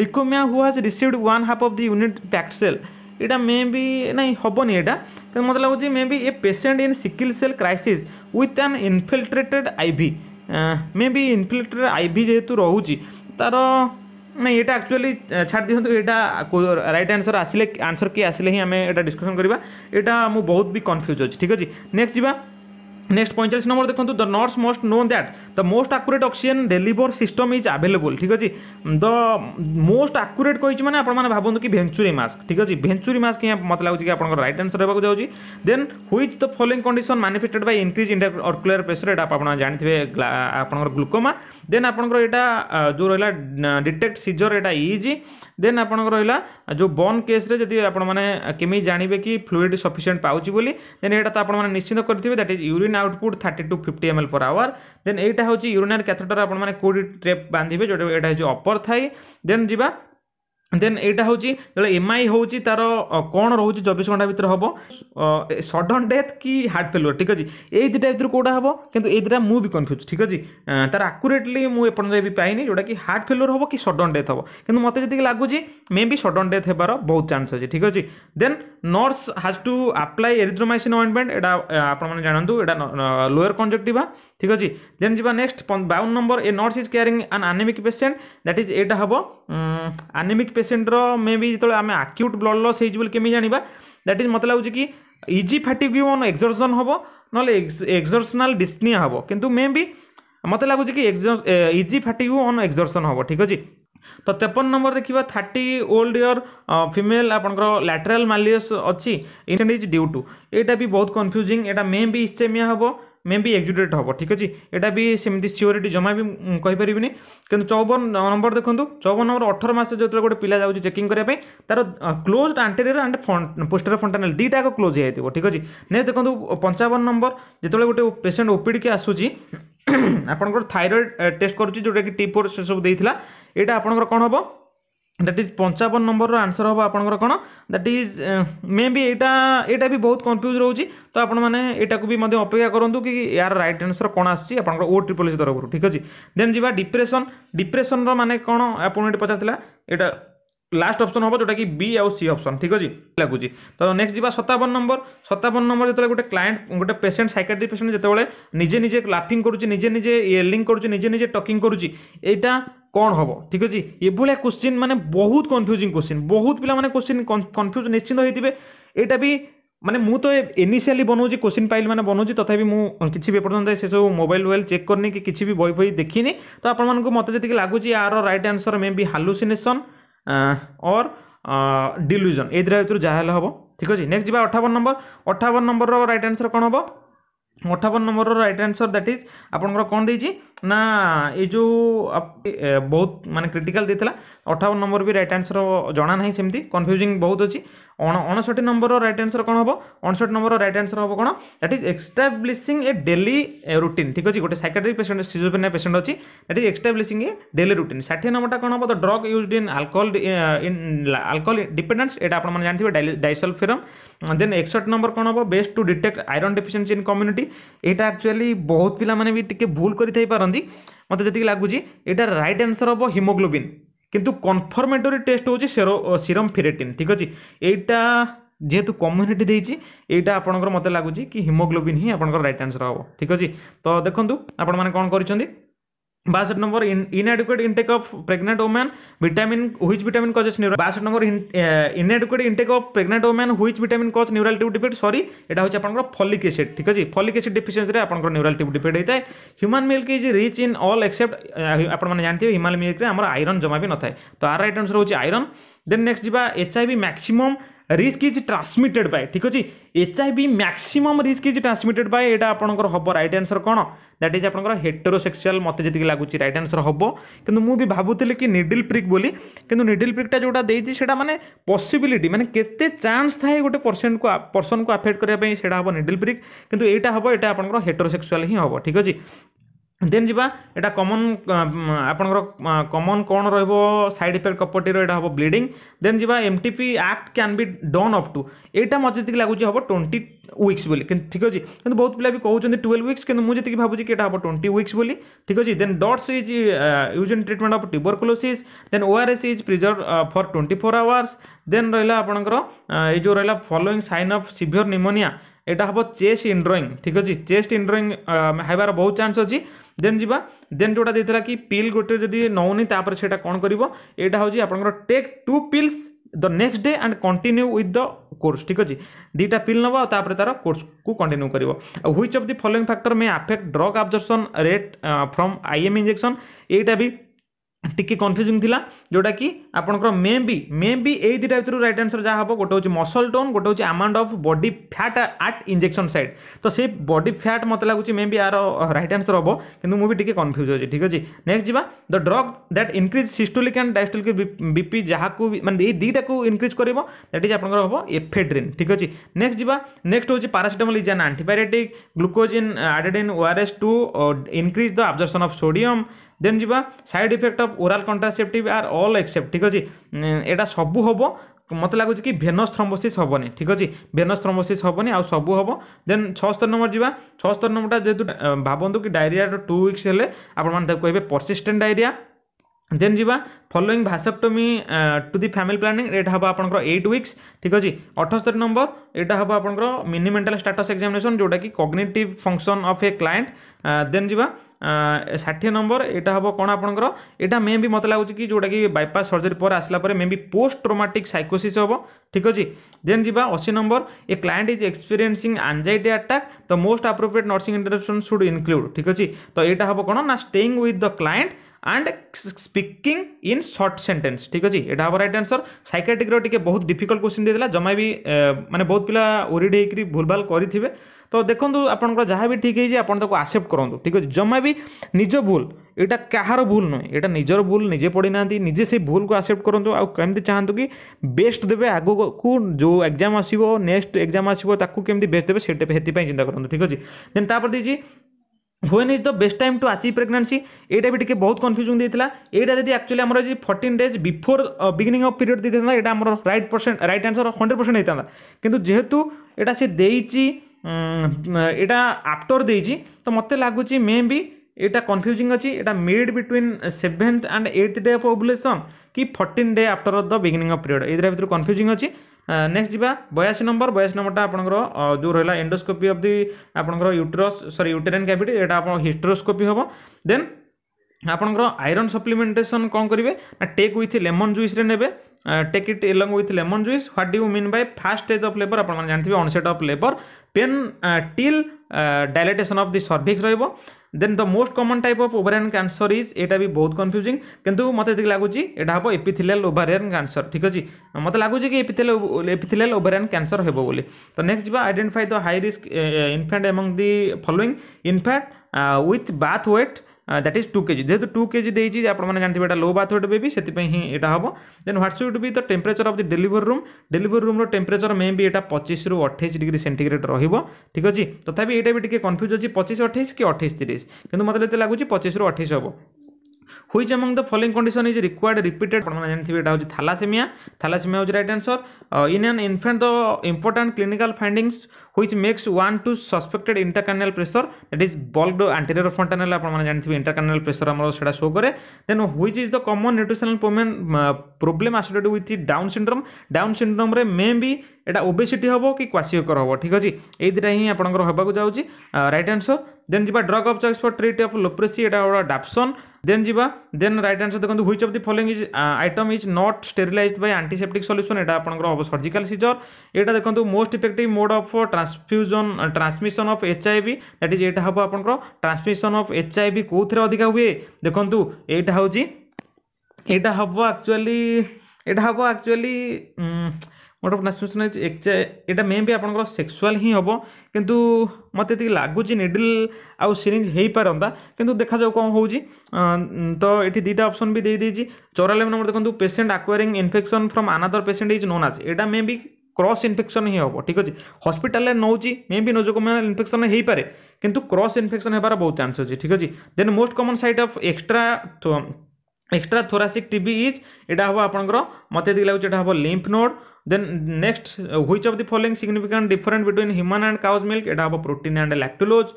leukaemia who has received one half of the unit packed cell ଏଇଟା ମେ ବି ନାହିଁ ହେବନି ଏଇଟା ତେଣୁ ମୋତେ ଲାଗୁଛି May maybe a patient in sickle cell crisis with an infiltrated IV maybe infiltrated IV ଯେହେତু ରହୁଛି ତା'ର ନାଇଁ ଏଇଟା ଆକ୍ଚୁଆଲି ଛାଡ଼ି ଦିଅନ୍ତୁ ଏଇଟା ରାଇଟ୍ ଆନ୍ସର୍ ଆସିଲେ ଆନ୍ସର୍ କିଏ ଆସିଲେ ହିଁ ଆମେ ଏଇଟା ଡିସ୍କସନ୍ କରିବା ଏଇଟା ମୁଁ ବହୁତ ବି କନଫ୍ୟୁଜ୍ ଅଛି ଠିକ୍ ଅଛି ନେକ୍ସଟ ଯିବା নেক্সট পঁয়চাশ নম্বর দেখুন the nurse most know that the most accurate oxygen delivery system is available ঠিক আছে দ মোস্ট আকুরেট কইছি মানে আপনার ভাবুন কি ভেঞ্চুরি মাস্ক ঠিক আছে ভেঞ্চুরি মাস্ক ହିଁ মতো লাগুছে কি আপনার রাইট আনসর হওয়া যাচ্ছে then which the following condition manifested by increase intraocular pressure এটা আপনার জাঁথিবে আপনার গ্লুকোমা ଦେନ୍ ଆପଣଙ୍କର ଏଇଟା ଯେଉଁ ରହିଲା ଡିଟେକ୍ଟ ସିଜର୍ ଏଇଟା ଇଜି ଦେନ୍ ଆପଣଙ୍କର ରହିଲା ଯେଉଁ ବନ୍ କେସ୍ରେ ଯଦି ଆପଣମାନେ କେମିତି ଜାଣିବେ କି ଫ୍ଲୁଇଡ଼ ସଫିସିଏଣ୍ଟ ପାଉଛି ବୋଲି ଦେନ୍ ଏଇଟା ତ ଆପଣମାନେ ନିଶ୍ଚିତ କରିଥିବେ that is urine output thirty to fifty M L per hour then ଏଇଟା ହେଉଛି ୟୁରିନାରୀ କ୍ୟାଥେଟର ଆପଣମାନେ କେଉଁଠି ଟ୍ରେପ୍ ବାନ୍ଧିବେ ଯେଉଁଟା ଏଇଟା ହେଉଛି ଅପର୍ ଥାଇ ଦେନ୍ ଯିବା ଦେନ୍ ଏଇଟା ହେଉଛି ଯେତେବେଳେ ଏମ୍ ଆଇ ହେଉଛି ତା'ର କ'ଣ ରହୁଛି ଚବିଶ ଘଣ୍ଟା ଭିତରେ ହେବ ସଡ଼ନ୍ ଡେଥ୍ କି ହାର୍ଟ ଫେଲୁଅର୍ ଠିକ୍ ଅଛି ଏଇ ଦୁଇଟା ଭିତରୁ କେଉଁଟା ହେବ କିନ୍ତୁ ଏଇ ଦୁଇଟା ମୁଁ ବି କନଫ୍ୟୁଜ୍ ଠିକ୍ ଅଛି ତା'ର ଆକୁରେଟଲି ମୁଁ ଏପର୍ଯ୍ୟନ୍ତ ବି ପାଇନି ଯେଉଁଟାକି ହାର୍ଟ ଫେଲୁଅର୍ ହେବ କି ସଡ଼ନ୍ ଡେଥ୍ ହେବ କିନ୍ତୁ ମୋତେ ଯେତିକି ଲାଗୁଛି ମେ ବି ସଡ଼ନ୍ ଡେଥ୍ ହେବାର ବହୁତ ଚାନ୍ସ ଅଛି ଠିକ୍ ଅଛି then nurse has to apply erythromycin ointment ଏଇଟା ଆପଣମାନେ ଜାଣନ୍ତୁ ଏଇଟା ଲୋୟର କଞ୍ଜକ୍ଟିଭା ଠିକ୍ ଅଛି ଦେନ୍ ଯିବା ନେକ୍ସଟ ବାଉନ number a nurse is caring an anaemic patient that is ଏଇଟା ହେବ ଆନେମିକ୍ ପେସେଣ୍ଟର ମେ ବି ଯେତେବେଳେ ଆମେ ଆକ୍ୟୁଟ୍ ବ୍ଲଡ଼ ଲସ୍ ହେଇଛି ବୋଲି କେମିତି ଜାଣିବା ଦ୍ୟାଟ୍ ଇଜ୍ ମୋତେ ଲାଗୁଛି କି ଇଜି ଫାଟିଗ୍ୟୁନ୍ ଏକ୍ସର୍ସନ୍ ହେବ ନହେଲେ ଏକ୍ସର୍ସନାଲ୍ ଡିସ୍ନିଆ ହେବ କିନ୍ତୁ ମେ ବି ମୋତେ ଲାଗୁଛି କି ଏକ୍ସ ଇଜି ଫାଟିଗ୍ୟୁ ଅନ୍ ଏକ୍ସର୍ସନ୍ ହେବ ଠିକ୍ ଅଛି ତ ତେପନ ନମ୍ବର ଦେଖିବା ଥାର୍ଟି ଓଲ୍ଡ ଇୟର୍ ଫିମେଲ୍ ଆପଣଙ୍କର ଲାଟେରାଲ୍ ମାଲିୟସ୍ ଅଛି ଇନ୍ସେଣ୍ଟ ଇଜ୍ ଡ୍ୟୁ ଟୁ ଏଇଟା ବି ବହୁତ କନଫ୍ୟୁଜିଂ ଏଇଟା ମେ ବି ଇସ୍ଚେମିଆ ହେବ ମେ ବି ଏକ୍ଜୁଡେଟ୍ ହେବ ଠିକ୍ ଅଛି ଏଇଟା ବି ସେମିତି ସିଓରିଟି ଜମା ବି କହିପାରିବିନି କିନ୍ତୁ ଚଉବନ ନମ୍ବର ଦେଖନ୍ତୁ ଚଉବନ ନମ୍ବର ଅଠର ମାସ ଯେତେବେଳେ ଗୋଟେ ପିଲା ଯାଉଛି ଚେକିଂ କରିବା ପାଇଁ ତା'ର close anterior and posterior fontanelle ଦୁଇଟାକ କ୍ଲୋଜ୍ ହେଇଯାଇଥିବ ଠିକ୍ ଅଛି ନେକ୍ସଟ ଦେଖନ୍ତୁ ପଞ୍ଚାବନ ନମ୍ବର ଯେତେବେଳେ ଗୋଟେ ପେସେଣ୍ଟ ଓପିଡ଼ିକି ଆସୁଛି ଆପଣଙ୍କର ଥାଇରଏଡ଼ ଟେଷ୍ଟ କରୁଛି ଯେଉଁଟାକି ଟି ଫୋର୍ ସେସବୁ ଦେଇଥିଲା ଏଇଟା ଆପଣଙ୍କର କ'ଣ ହେବ ଦ୍ୟାଟ୍ ଇଜ୍ ପଞ୍ଚାବନ ନମ୍ବରର ଆନ୍ସର୍ ହେବ ଆପଣଙ୍କର କ'ଣ ଦ୍ୟାଟ୍ ଇଜ୍ ମେ ବି ଏଇଟା ଏଇଟା ବି ବହୁତ କନଫ୍ୟୁଜ୍ ରହୁଛି ତ ଆପଣମାନେ ଏଇଟାକୁ ବି ମଧ୍ୟ ଅପେକ୍ଷା କରନ୍ତୁ କି ଏହାର ରାଇଟ୍ ଆନ୍ସର୍ କ'ଣ ଆସୁଛି ଆପଣଙ୍କର ଓ ଟ୍ରିପଲ୍ ସି ତରଫରୁ ଠିକ୍ ଅଛି ଦେନ୍ ଯିବା ଡିପ୍ରେସନ୍ ଡିପ୍ରେସନ୍ର ମାନେ କ'ଣ ଆପଣ ଏଠି ପଚାରିଥିଲା ଏଇଟା লাস্ট অপসন হব যেটা কি বি আউ সি অপসন ঠিক আছে লাগুছি তো নেক্সট যা সতাবন নম্বর সতাবন নম্বর যেত গোটে ক্লায়েন্ট গোটে পেসেন্ট সাইকাট্রি পেসেন্ট যেতবে নিজে নিজে লাফিং করুচি নিজে নিজে ইয়েলিং করুচি নিজে নিজে টকিং করুচি এইটা কোণ হব ঠিক আছে এভাবে কোশ্চিন মানে বহুত কনফ্যুজিং কোশ্চিন বহুত পিলা মানে কোশ্চিন কনফ্যুজ নিশ্চিন্ত হয়ে এইটা বি মানে মু তো ইনিশিয়ালি বনাউছি কোশ্চিন পাইল মানে বনাউছি তথাপি মু কিছু বি এপর্যন্ত সেসব মোবাইল ওয়েল চেক করনি কি কিছু বি বই বই দেখিনি তো আপনার মতো যেত লাগুচি আর right answer may be hallucination or delusion ଏଇ ଦୁଇଟା ଭିତରୁ ଯାହା ହେଲେ ହେବ ଠିକ୍ ଅଛି ନେକ୍ସଟ ଯିବା ଅଠାବନ ନମ୍ବର ଅଠାବନ ନମ୍ବରର ରାଇଟ୍ ଆନ୍ସର କ'ଣ ହେବ ଅଠାବନ ନମ୍ବରର ରାଇଟ୍ ଆନ୍ସର ଦ୍ୟାଟ୍ ଇଜ୍ ଆପଣଙ୍କର କ'ଣ ଦେଇଛି ନା ଏଇ ଯେଉଁ ବହୁତ ମାନେ କ୍ରିଟିକାଲ ଦେଇଥିଲା ଅଠାବନ ନମ୍ବର ବି ରାଇଟ୍ ଆନ୍ସର ଜଣା ନାହିଁ ସେମିତି କନଫ୍ୟୁଜିଂ ବହୁତ ଅଛି ଅଣଷଠି ନମ୍ବରର ରାଇଟ୍ ଆନ୍ସର୍ କ'ଣ ହେବ ଅଣଷଠି ନମ୍ବରର ରାଇଟ୍ ଆନ୍ସର୍ ହେବ କ'ଣ that is establishing a daily routine ଠିକ୍ ଅଛି ଗୋଟେ ସାଇକାଟ୍ରିକ୍ ପେସେଣ୍ଟ ସିଜୋପେନିଆ ପେସେଣ୍ଟ ଅଛି that is establishing a daily routine ଷାଠିଏ ନମ୍ବରଟା କ'ଣ ହେବ the drug use in alcohol in alcohol dependence ଏଇଟା ଆପଣମାନେ ଜାଣିଥିବେ ଡାଇସଲଫିରମ୍ ଦେନ୍ ଏକଷଠି ନମ୍ବର କ'ଣ ହେବ best to detect iron deficiency in community ଏଇଟା ଆକ୍ଚୁଆଲି ବହୁତ ପିଲାମାନେ ବି ଟିକେ ଭୁଲ କରିଥାଇପାରନ୍ତି ମୋତେ ଯେତିକି ଲାଗୁଛି ଏଇଟା ରାଇଟ୍ ଆନ୍ସର୍ ହେବ ହିମୋଗ୍ଲୋବିନ୍ কিন্তু কনফর্মেটরি টেস্ট হচ্ছে সেরো সিরম ফিরেটিন ঠিক আছে এইটা যেহেতু কমিউনিটি দিয়েছি এইটা আপনার মতো লাগুচি কি হিমোগ্লোবিন হি আপনার রাইট আনসর হব ঠিক আছে তো দেখুন আপনার কম করছেন बासठ number inadequate intake of pregnant women vitamin हुई विटामिन कॉजेस न्यूरल बासठ number inadequate intake of pregnant women हुई vitamin cause neural tube defect सरी एटा हूँ आप फलिक एसिड ठीक अच्छे फलिक एसिड डेफिसीयसी आपंकर न्यूराल ट्यूब डिफेक्ट होता है human milk is rich in all except आपने जानते हैं ह्यूमन मिल्क आमर आयरन जमा भी न तो are items answer iron then next जी H I V maximum risk is transmitted by ଠିକ୍ ଅଛି H I V maximum risk is transmitted by ଏଇଟା ଆପଣଙ୍କର ହେବ ରାଇଟ୍ ଆନ୍ସର୍ କ'ଣ ଦ୍ୟାଟ୍ ଇଜ୍ ଆପଣଙ୍କର ହେଟେରୋସେକ୍ସୁଆଲ୍ ମୋତେ ଯେତିକି ଲାଗୁଛି ରାଇଟ୍ ଆନ୍ସର୍ ହେବ କିନ୍ତୁ ମୁଁ ବି ଭାବୁଥିଲି କି ନିଡିଲ୍ ପ୍ରିକ୍ ବୋଲି କିନ୍ତୁ ନିଡିଲ୍ ପ୍ରିକ୍ଟା ଯେଉଁଟା ଦେଇଛି ସେଇଟା ମାନେ ପସିବିଲିଟି ମାନେ କେତେ ଚାନ୍ସ ଥାଏ ଗୋଟେ ପର୍ସେଣ୍ଟକୁ ପର୍ସନ୍କୁ ଆଫେକ୍ଟ କରିବା ପାଇଁ ସେଇଟା ହେବ ନିଡିଲ୍ ପ୍ରିକ୍ କିନ୍ତୁ ଏଇଟା ହେବ ଏଇଟା ଆପଣଙ୍କର ହେଟେରୋସେକ୍ସୁଆଲ୍ ହିଁ ହେବ ଠିକ୍ ଅଛି ଦେନ୍ ଯିବା ଏଇଟା କମନ୍ ଆପଣଙ୍କର କମନ୍ କ'ଣ ରହିବ ସାଇଡ଼୍ ଇଫେକ୍ଟ କପଟିର ଏଇଟା ହେବ ବ୍ଲିଡ଼ିଂ ଦେନ୍ ଯିବା M T P act can be done up to ଏଇଟା ମୋତେ ଯେତିକି ଲାଗୁଛି ହେବ ଟ୍ୱେଣ୍ଟି ୱିକ୍ସ ବୋଲି କିନ୍ତୁ ଠିକ୍ ଅଛି କିନ୍ତୁ ବହୁତ ପିଲା ବି କହୁଛନ୍ତି ଟ୍ୱେଲ୍ଭ ୱିକ୍ସ କିନ୍ତୁ ମୁଁ ଯେତିକି ଭାବୁଛି କି ଏଇଟା ହେବ ଟ୍ୱେଣ୍ଟି ୱିକ୍ସ ବୋଲି ଠିକ୍ ଅଛି then DOTS is use and treatment of tuberculosis then O R S is preserve for twenty four hours then ରହିଲା ଆପଣଙ୍କର ଏଇ ଯେଉଁ ରହିଲା following sign of severe pneumonia यहाँ हम चेस्ट ইনড্রইং ঠিক আছে চেস্ট ইনড্রইং হবার বহু চান্স অছি দেন যা দেন যেটা দিয়েছিল কি পিল গোটে যদি নৌনি তাপরে সেটা কোণ করব এটা হচ্ছে আপনার take the next day and continue with the course ठीक अच्छे दुटा पिल नवा तार कोर्स को कंटिन्यू कर which of the following factor may affect drug absorption rate from I M injection यहीटा भी ଟିକେ କନଫ୍ୟୁଜିଂ ଥିଲା ଯେଉଁଟାକି ଆପଣଙ୍କର ମେ ବି ମେ ବି ଏଇ ଦୁଇଟା ଭିତରୁ ରାଇଟ୍ ଆନ୍ସର ଯାହା ହେବ ଗୋଟେ ହେଉଛି ମସଲ ଟୋନ୍ ଗୋଟେ ହେଉଛି amount of body fat at injection side ତ ସେ ବଡି ଫ୍ୟାଟ୍ ମୋତେ ଲାଗୁଛି May be are right answer ହେବ କିନ୍ତୁ ମୁଁ ବି ଟିକେ କନଫ୍ୟୁଜ୍ ହେଉଛି ଠିକ୍ ଅଛି ନେକ୍ସଟ ଯିବା the drug that increase systolic and diastolic BP ଯାହାକୁ ମାନେ ଏଇ ଦୁଇଟାକୁ ଇନକ୍ରିଜ୍ କରିବ ଦ୍ୟାଟ୍ ଇଜ୍ ଆପଣଙ୍କର ହେବ ଏଫେଡ୍ରିନ୍ ଠିକ୍ ଅଛି ନେକ୍ସଟ ଯିବା ନେକ୍ସଟ ହେଉଛି paracetamol is an antibiotic glucose in added in S to increase the absorption of sodium then যা side effect of oral contraceptive are all except ঠিক আছে এটা সবু হব মতো লাগুছে কি ভেনস থ্রম্বোসিস হবনি ঠিক আছে ভেনস থ্রম্বোসিস হবনি আউ সবু হব দেন ছস্তর নম্বর যা ছস্তর নম্বরটা যেহেতু ভাবতু কি ডায়রিয়ার টু উইক্স হলে আপনার তাকে কহবে পরসিষ্টেন্ট ডায়রিয়া ଦେନ୍ ଯିବା following vasectomy to the family planning ଏଇଟା ହେବ ଆପଣଙ୍କର ଏଇଟ୍ ୱିକ୍ସ ଠିକ୍ ଅଛି ଅଠସ୍ତରୀ ନମ୍ବର ଏଇଟା ହେବ ଆପଣଙ୍କର ମିନିମେଣ୍ଟାଲ ଷ୍ଟାଟସ୍ ଏକ୍ଜାମିନେସନ୍ ଯେଉଁଟାକି cognitive function of a client then ଯିବା ଷାଠିଏ ନମ୍ବର ଏଇଟା ହେବ କ'ଣ ଆପଣଙ୍କର ଏଇଟା ମେ ବି ମୋତେ ଲାଗୁଛି କି ଯେଉଁଟାକି ବାଇପାସ୍ ସର୍ଜରୀ ପରେ ଆସିଲା ପରେ ମେ ବି ପୋଷ୍ଟ ଟ୍ରୋମାଟିକ୍ ସାଇକୋସିସ୍ ହେବ ଠିକ୍ ଅଛି ଦେନ୍ ଯିବା ଅଶୀ number a client is experiencing anxiety attack ତ most appropriate nursing intervention should include ଠିକ୍ ଅଛି ତ ଏଇଟା ହେବ କ'ଣ ନା staying with the client and speaking in short sentence ଠିକ୍ ଅଛି ଏଇଟା ହେବ ରାଇଟ୍ ଆନ୍ସର୍ ସାଇକାଟ୍ରିକ୍ର ଟିକେ ବହୁତ ଡିଫିକଲ୍ଟ କୋଶ୍ଚିନ୍ ଦେଇଥିଲା ଜମା ବି ମାନେ ବହୁତ ପିଲା ଓରିଡ଼ି ହେଇକରି ଭୁଲଭାଲ କରିଥିବେ ତ ଦେଖନ୍ତୁ ଆପଣଙ୍କର ଯାହା ବି ଠିକ୍ ହେଇଛି ଆପଣ ତାକୁ ଆକ୍ସେପ୍ଟ କରନ୍ତୁ ଠିକ୍ ଅଛି ଜମା ବି ନିଜ ଭୁଲ ଏଇଟା କାହାର ଭୁଲ ନୁହେଁ ଏଇଟା ନିଜର ଭୁଲ ନିଜେ ପଢ଼ିନାହାନ୍ତି ନିଜେ ସେଇ ଭୁଲକୁ ଆକ୍ସେପ୍ଟ କରନ୍ତୁ ଆଉ କେମିତି ଚାହାନ୍ତୁ କି ବେଷ୍ଟ ଦେବେ ଆଗକୁ ଯେଉଁ ଏକ୍ଜାମ୍ ଆସିବ ନେକ୍ସଟ ଏକ୍ଜାମ୍ ଆସିବ ତାକୁ କେମିତି ବେଷ୍ଟ ଦେବେ ସେଇଟା ସେଥିପାଇଁ ଚିନ୍ତା କରନ୍ତୁ ଠିକ୍ ଅଛି ଦେନ୍ ତାପରେ ଦେଇଛି when is the best time to achieve pregnancy এইটা বি টিকে বহুত কনফ্যুজিং দিয়েছিলা এইটা যদি আকচুয়ালি আমার যদি fourteen days before beginning of period দিয়ে এটা আমার right percent right answer hundred percent হয়ে কিন্তু যেহেতু এটা সে দেইছি এটা আফটর দেইছি তো মতো লাগুচি মে বি এটা কনফ্যুজিং অছি এটা mid between seventh and eight day of ovulation কি fourteen day after the beginning of period এইটা ভিতরে কনফ্যুজিং অছি ନେକ୍ସଟ ଯିବା ବୟାଅଶୀ ନମ୍ବର ବୟାଅଶୀ ନମ୍ବରଟା ଆପଣଙ୍କର ଯେଉଁ ରହିଲା ଏଣ୍ଡୋସ୍କୋପି ଅଫ୍ ଦି ଆପଣଙ୍କର ୟୁଟ୍ରସ୍ ସରି ୟୁଟେରାନ୍ କ୍ୟାଭିଟି ଏଇଟା ଆପଣ ହିଷ୍ଟ୍ରୋସ୍କୋପି ହେବ ଦେନ୍ ଆପଣଙ୍କର ଆଇରନ୍ ସପ୍ଲିମେଣ୍ଟେସନ୍ କ'ଣ କରିବେ ନା ଟେକ୍ ୱିଥ୍ ଲେମନ୍ ଜୁଇସ୍ରେ ନେବେ take it along with lemon juice what do you mean by first stage of labour ଆପଣମାନେ ଜାଣିଥିବେ onset of labour pain till dilatation of the cervix ରହିବ then the most common type of ovarian cancer is एटा भी बहुत confusing किंतु मत ये लगुच यहाँ हम एपिथिलियल ओभारियन क्यानसर ठीक अच्छे मतलब लगुच कि एपिथिलियल एपिथिलियल ओभारियन क्यानसर हे तो नेक्स्ट जी identify the high risk infant among the following infant with birth weight that is two KG যেহেতু টু কেজি দিয়েছি আপনার জাঁথিবে এটা লো বাথ ওয়েট বেবি সেপাই হি এটা হব then what's would be the temperature of the delivery room delivery room temperature may be এটা পঁচিশ রু অঠাইশ ডিগ্রি সেন্টিগ্রেড রহব ঠিক আছে তথাপি এটা বি টিকিয়ে কনফ্ୟୁଜ୍ ଅଛି ପଚିଶ ଅଠେଇଶ କି ଅଠେଇଶ ତିରିଶ କିନ୍ତୁ ମୋତେ ଯେତେ ଲାଗୁଛି ପଚିଶରୁ ଅଠେଇଶ ହେବ which among the following condition is required repeated ଆପଣମାନେ ଜାଣିଥିବେ ଏଇଟା ହେଉଛି ଥାଲାସେମିଆ ଥାଲାସେମିଆ ହେଉଛି right answer in an infant the important clinical findings which makes one to suspected intracranial pressure that is bulged anterior fontanelle ଆପଣମାନେ ଜାଣିଥିବେ intracranial pressure ଆମର ସେଇଟା show କରେ then which is the common nutritional ପୋମେନ୍ problem associated with Down syndrome Down ସିଣ୍ଡ୍ରୋମ୍ରେ may be ଏଇଟା obesity ହେବ କି କ୍ୱାସିଓକର ହେବ ଠିକ୍ ଅଛି ଏଇ ଦୁଇଟା ହିଁ ଆପଣଙ୍କର ହେବାକୁ ଯାଉଛି ରାଇଟ୍ ଆନ୍ସର ଦେନ୍ ଯିବା drug of choice for treat of leprosy ଏଇଟା ଗୋଟେ ଡାପ୍ସନ୍ देन जीवा देन रईट आंसर देखते which of the following is item is not sterilize by antiseptic solution यहाँ आपंकर हम सीजर यहाँ देखो most effective mode of transfusion transmission of H I V that is यहाँ हम आपंकर ट्रांसमिशन अफ एच आई भी कौ थे अधिका हुए देखु यहाँ हूँ यहाँ हम आक्चुअली यहाँ हम आक्चुअली गोटे नेक्स्ट क्वेश्चन यहाँ मे भी आपंकर सेक्सुआल हिं हम कि मत ये लगुच निडिल आउ सीरीज हो पारंता कितु देखा जाऊ कौन हो तो ये दुटा अप्सन भी देदेज चौराब नंबर देखो patient acquire infection from another patient is known as एटा मे भी क्रस इनफेक्शन ही हम ठीक अच्छे हस्पिटाल नौ मे भी नोज कमल इनफेक्शन हो पाए कि क्रस इनफेक्शन होबार बहुत चान्स अच्छे ठीक अच्छे then most common side of extra extra thoracic TB is ଏଇଟା ହେବ ଆପଣଙ୍କର ମୋତେ ଏତିକି ଲାଗୁଛି ଏଇଟା ହେବ lymph node then next which of the following significant different between human and cow's milk ଏଇଟା ହେବ ପ୍ରୋଟିନ୍ ଆଣ୍ଡ ଲାକ୍ଟୁଲୋଜ୍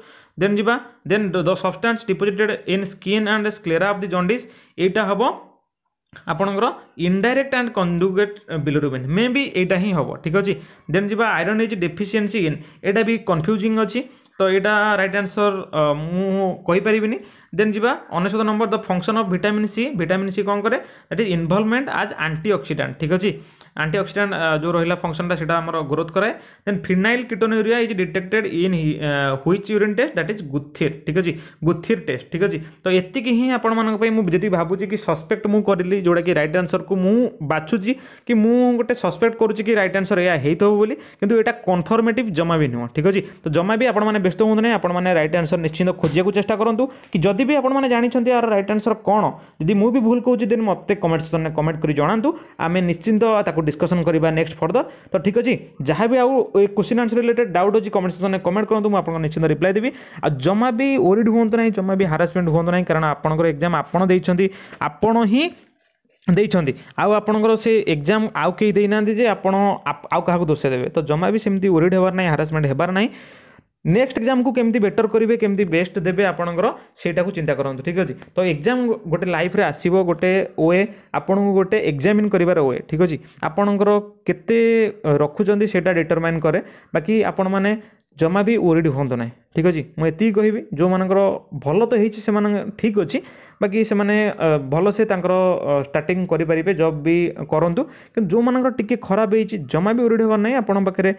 ଦେନ୍ ଯିବା then the substance deposited in skin and sclera of the jaundice ଏଇଟା ହେବ ଆପଣଙ୍କର indirect and conjugate bilirubin may be ଏଇଟା ହିଁ ହେବ ଠିକ୍ ଅଛି ଦେନ୍ ଯିବା ଆଇରନ୍ ଇଜ୍ ଡେଫିସିଏନ୍ସି ଇନ୍ ଏଇଟା ବି କନଫ୍ୟୁଜିଂ ଅଛି ତ ଏଇଟା ରାଇଟ୍ ଆନ୍ସର୍ ମୁଁ କହିପାରିବିନି ଦେନ୍ ଯିବା ଅନେଶତ number the function of vitamin C vitamin C କ'ଣ କରେ that is involvement as antioxidant ଠିକ୍ ଅଛି ଆଣ୍ଟି ଅକ୍ସିଡାଣ୍ଟ ଯେଉଁ ରହିଲା ଫଙ୍କସନ୍ଟା ସେଇଟା ଆମର ଗ୍ରୋଥ୍ କରାଏ then phenylketonuria is detected in which urine test that is Guthrie ଠିକ୍ ଅଛି ଗୁଥିର ଟେଷ୍ଟ ଠିକ୍ ଅଛି ତ ଏତିକି ହିଁ ଆପଣମାନଙ୍କ ପାଇଁ ମୁଁ ଯେତିକି ଭାବୁଛି କି ସସ୍ପେକ୍ଟ ମୁଁ କରିଲି ଯେଉଁଟାକି ରାଇଟ୍ ଆନ୍ସର୍କୁ ମୁଁ ବାଛୁଛି କି ମୁଁ ଗୋଟେ ସସ୍ପେକ୍ଟ କରୁଛି କି ରାଇଟ୍ ଆନ୍ସର୍ ଏହା ହେଇଥିବ ବୋଲି କିନ୍ତୁ ଏଇଟା କନଫର୍ମେଟିଭ୍ ଜମା ବି ନୁହଁ ଠିକ୍ ଅଛି ତ ଜମା ବି ଆପଣମାନେ ବ୍ୟସ୍ତ ହୁଅନ୍ତୁ ନାହିଁ ଆପଣମାନେ ରାଇଟ୍ ଆନ୍ସର୍ ନିଶ୍ଚିନ୍ତ ଖୋଜିବାକୁ ଚେଷ୍ଟା କରନ୍ତୁ କି ଯଦି ବି ଆପଣମାନେ ଜାଣିଛନ୍ତି ଆର ରାଇଟ୍ ଆନ୍ସର୍ କ'ଣ ଯଦି ମୁଁ ବି ଭୁଲ କହୁଛି ଦେନ୍ ମୋତେ କମେଣ୍ଟ ସେକ୍ସନ୍ରେ କମେଣ୍ଟ କରି ଜଣାନ୍ତୁ ଆମେ ନିଶ୍ଚିନ୍ତ ତାକୁ ଡିସ୍କସନ୍ କରିବା ନେକ୍ସଟ ଫର୍ଦର ତ ଠିକ୍ ଅଛି ଯାହା ବି ଆଉ a question answer related doubt ଅଛି କମେଣ୍ଟ ସେକ୍ସନ୍ରେ କମେଣ୍ଟ କରନ୍ତୁ ମୁଁ ଆପଣଙ୍କୁ ନିଶ୍ଚିନ୍ତ ରିପ୍ଲାଏ ଦେବି ଆଉ ଜମା ବି ଓରିଡ୍ ହୁଅନ୍ତୁ ନାହିଁ ଜମା ବି ହାରାସମେଣ୍ଟ ହୁଅନ୍ତୁ ନାହିଁ କାରଣ ଆପଣଙ୍କର ଏକ୍ଜାମ୍ ଆପଣ ଦେଇଛନ୍ତି ଆପଣ ହିଁ ଦେଇଛନ୍ତି ଆଉ ଆପଣଙ୍କର ସେ ଏକ୍ଜାମ୍ ଆଉ କେହି ଦେଇନାହାନ୍ତି ଯେ ଆପଣ ଆଉ କାହାକୁ ଦୋଷ ଦେବେ ତ ଜମା ବି ସେମିତି ଓରିଡ଼ ହେବାର ନାହିଁ ହାରାସମେଣ୍ଟ ହେବାର ନାହିଁ ନେକ୍ସଟ ଏକ୍ଜାମକୁ କେମିତି ବେଟର କରିବେ କେମିତି ବେଷ୍ଟ ଦେବେ ଆପଣଙ୍କର ସେଇଟାକୁ ଚିନ୍ତା କରନ୍ତୁ ଠିକ୍ ଅଛି ତ ଏକ୍ଜାମ ଗୋଟେ ଲାଇଫରେ ଆସିବ ଗୋଟେ ୱେ ଆପଣଙ୍କୁ ଗୋଟେ ଏକ୍ଜାମିନ୍ କରିବାର ୱେ ଠିକ୍ ଅଛି ଆପଣଙ୍କର କେତେ ରଖୁଛନ୍ତି ସେଇଟା ଡିଟରମାଇନ୍ କରେ ବାକି ଆପଣମାନେ ଜମା ବି ଓରିଡ଼ି ହୁଅନ୍ତୁ ନାହିଁ ঠিক ଅଛି ମୁଁ ଏତିକି କହିବି ଯେଉଁମାନଙ୍କର ଭଲ ତ ହେଇଛି ସେମାନେ ଠିକ୍ ଅଛି ବାକି ସେମାନେ ଭଲସେ ତାଙ୍କର ଷ୍ଟାର୍ଟିଂ କରିପାରିବେ ଜବ୍ ବି କରନ୍ତୁ କିନ୍ତୁ ଯେଉଁମାନଙ୍କର ଟିକିଏ ଖରାପ ହେଇଛି ଜମା ବି ଓରିଡ଼ି ହେବାର ନାହିଁ ଆପଣଙ୍କ ପାଖରେ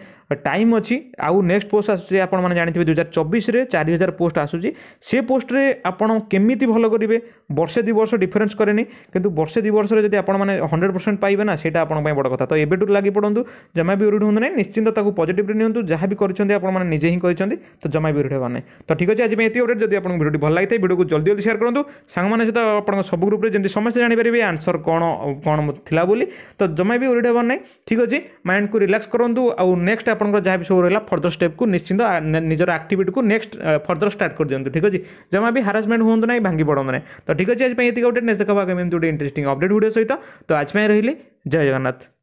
ଟାଇମ୍ ଅଛି ଆଉ ନେକ୍ସଟ ପୋଷ୍ଟ ଆସୁଛି ଆପଣମାନେ ଜାଣିଥିବେ ଦୁଇ ହଜାର ଚବିଶରେ ଚାରି ହଜାର ପୋଷ୍ଟ ଆସୁଛି ସେ ପୋଷ୍ଟରେ ଆପଣ କେମିତି ଭଲ କରିବେ ବର୍ଷେ ଦୁଇ ବର୍ଷ ଡିଫରେନ୍ସ କରେନି କିନ୍ତୁ ବର୍ଷେ ଦୁଇ ବର୍ଷରେ ଯଦି ଆପଣମାନେ ହଣ୍ଡ୍ରେଡ଼ ପରସେଣ୍ଟ ପାଇବେ ନା ସେଇଟା ଆପଣଙ୍କ ପାଇଁ ବଡ଼ କଥା ତ ଏବେଠୁ ଲାଗି ପଡ଼ନ୍ତୁ ଜମା ବି ଓରିଡ଼ି ହୁଅନ୍ତୁ ନାହିଁ ନିଶ୍ଚିନ୍ତ ତାକୁ ପଜିଟିଭ୍ରେ ନିଅନ୍ତୁ ଯାହା ବି କରିଛନ୍ତି ଆପଣମାନେ ନିଜେ ହିଁ କରିଛନ୍ତି ତ ଜମା ବି ଭିଡ଼ିଓ ହେବା ନାହିଁ ତ ଠିକ୍ ଅଛି ଆଜି ପାଇଁ ଏତିକି ଅପଡ଼େଟ୍ ଯଦି ଆପଣଙ୍କୁ ଭିଡ଼ିଓଟି ଭଲ ଲାଗିଥାଏ ଭିଡ଼ିଓକୁ ଜଲ୍ଦି ଜଲ୍ଦି ସେୟାର କରନ୍ତୁ ସାଙ୍ଗମାନେ ସହିତ ଆପଣଙ୍କ ସବୁ ଗ୍ରୁପ୍ରେ ଯେମିତି ସମସ୍ତେ ଜାଣିପାରିବେ ଆନ୍ସର୍ କ'ଣ କ'ଣ ଥିଲା ବୋଲି ତ ଜମା ବି ଓରିଡ଼ ହେବାର ନାହିଁ ଠିକ୍ ଅଛି ମାଇଣ୍ଡକୁ ରିଲାକ୍ସ କରନ୍ତୁ ଆଉ ନେକ୍ସଟ ଆପଣଙ୍କର ଯାହା ବି ସବୁ ରହିଲା ଫର୍ଦର ଷ୍ଟେପ୍କୁ ନିଶ୍ଚିନ୍ତ ନିଜର ଆକ୍ଟିଭିଟିକୁ ନେକ୍ସଟ ଫର୍ଦର ଷ୍ଟାର୍ଟ କରିଦିଅନ୍ତୁ ଠିକ୍ ଅଛି ଜମା ବି ହାରାସମେଣ୍ଟ ହୁଅନ୍ତୁ ନାହିଁ ଭାଙ୍ଗି ପଡ଼ନ୍ତୁ ନାହିଁ ତ ଠିକ୍ ଅଛି ଆଜି ପାଇଁ ଏତିକି ଅପଡ଼େଟ୍ ନେକ୍ସଟ ଦେଖବା ଏମିତି ଗୋଟେ ଇଣ୍ଟରେଷ୍ଟିଂ ଅପଡ଼େଟ୍ ଭିଡ଼ିଓ ସହିତ ତ ଆଜି ପାଇଁ ରହିଲି ଜୟ ଜଗନ୍ନାଥ